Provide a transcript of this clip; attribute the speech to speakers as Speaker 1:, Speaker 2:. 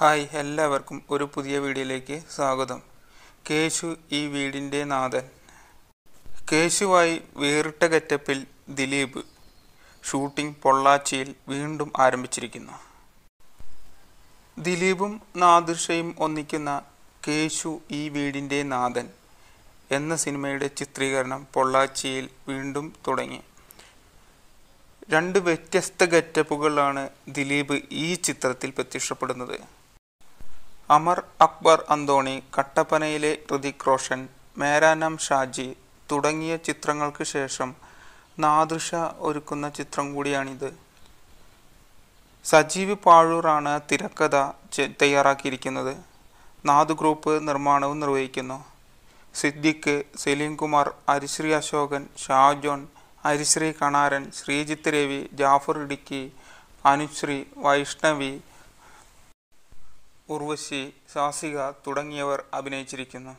Speaker 1: hi എല്ലാവർക്കും ഒരു പുതിയ വീഡിയോയിലേക്ക് സ്വാഗതം കേശു ഈ വീടിൻ്റെ നാഥൻ കേശുവായി വേറിട്ട ഗെറ്റപ്പിൽ ദിലീപ് ഷൂട്ടിംഗ് പൊള്ളാച്ചിയിൽ വീണ്ടും ആരംഭിച്ചിരിക്കുന്നു ദിലീപും നാദിർഷയും ഒന്നിക്കുന്ന കേശു ഈ വീടിൻ്റെ നാഥൻ എന്ന സിനിമയുടെ ചിത്രീകരണം പൊള്ളാച്ചിയിൽ വീണ്ടും തുടങ്ങി രണ്ട് വ്യത്യസ്ത ഗെറ്റപ്പുകളാണ് ദിലീപ് ഈ ചിത്രത്തിൽ പ്രത്യക്ഷപ്പെടുന്നത് അമർ അക്ബർ അന്തോണി കട്ടപ്പനയിലെ ഹൃതിക് റോഷൻ മേരാനാം ഷാജി തുടങ്ങിയ ചിത്രങ്ങൾക്ക് ശേഷം നാദൃഷ ഒരുക്കുന്ന ചിത്രം കൂടിയാണിത് സജീവ് പാഴൂറാണ് തിരക്കഥ തയ്യാറാക്കിയിരിക്കുന്നത് നാദ് ഗ്രൂപ്പ് നിർമ്മാണവും നിർവഹിക്കുന്നു സിദ്ദിഖ് സലീം കുമാർ അരിശ്രീ അശോകൻ ഷാജോൺ അരിശ്രീ കണാരൻ ശ്രീജിത്ത് രവി ജാഫർ ഇടുക്കി അനുശ്രീ വൈഷ്ണവി ഉർവശി സാസിക തുടങ്ങിയവർ അഭിനയിച്ചിരിക്കുന്നു